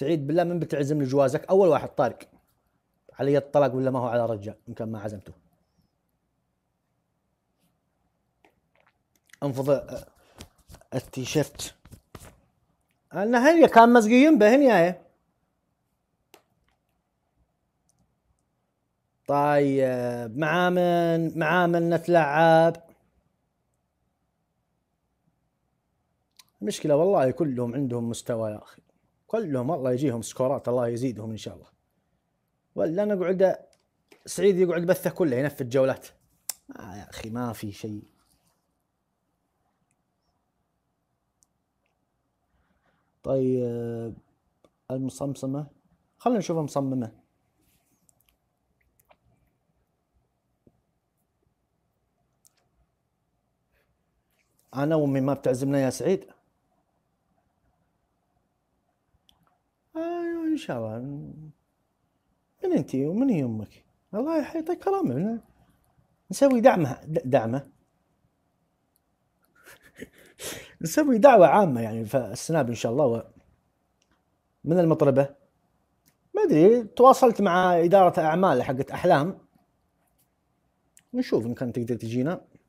سعيد بالله من بتعزم لجوازك اول واحد طارق علي الطلاق ولا ما هو على رجال ان كان ما عزمته انفض التيشيرت انا هنيا كان مزقيين بهن ياي طيب مع من مع من نتلعب مشكله والله كلهم عندهم مستوى يا اخي كلهم الله يجيهم سكورات الله يزيدهم ان شاء الله ولا انا اقعد سعيد يقعد بثه كله ينفذ جولات آه يا اخي ما في شيء طيب المصمصمة خلينا نشوف مصممة أنا وأمي ما بتعزمنا يا سعيد ان شاء الله من انت ومن هي امك؟ الله يحيطك كرامه نسوي دعمه دعمه نسوي دعوه عامه يعني في السناب ان شاء الله و من المطربه ما ادري تواصلت مع اداره اعمال حقت احلام نشوف ان كان تقدر تجينا